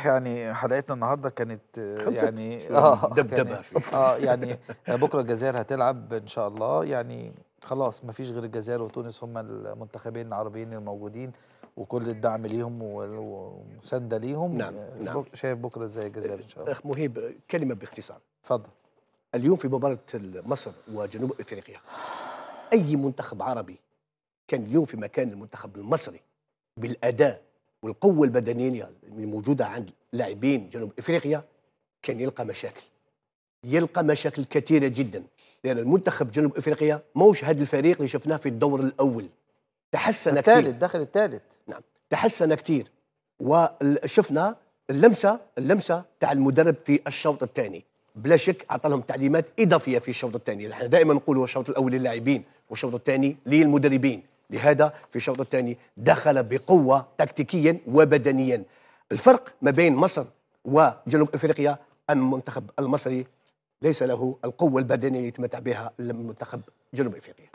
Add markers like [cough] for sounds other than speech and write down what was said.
صحيح يعني حلقتنا النهارده كانت خلصت. يعني [laughs] اه, آه، دبدبه [laughs] اه يعني [laughs] بكره الجزائر هتلعب ان شاء الله يعني خلاص ما فيش غير الجزائر وتونس هم المنتخبين العربيين الموجودين وكل الدعم ليهم ومسانده ليهم نعم, آه، نعم. شايف بكره ازاي الجزائر ان شاء الله اخ مهيب كلمه باختصار اتفضل اليوم في مباراه مصر وجنوب افريقيا اي منتخب عربي كان اليوم في مكان المنتخب المصري بالاداء والقوه البدنيه الموجوده عند لاعبين جنوب افريقيا كان يلقى مشاكل يلقى مشاكل كثيره جدا لان المنتخب جنوب افريقيا موش هذا الفريق اللي شفناه في الدور الاول تحسن كثير الثالث دخل الثالث نعم تحسن كثير وشفنا اللمسه اللمسه تاع المدرب في الشوط الثاني بلا شك عطى لهم تعليمات اضافيه في الشوط الثاني احنا دائما نقولوا الشوط الاول للاعبين والشوط الثاني للمدربين لهذا في الشوط الثاني دخل بقوة تكتيكيا وبدنيا الفرق ما بين مصر وجنوب أفريقيا أن المنتخب المصري ليس له القوة البدنية يتمتع بها المنتخب جنوب أفريقيا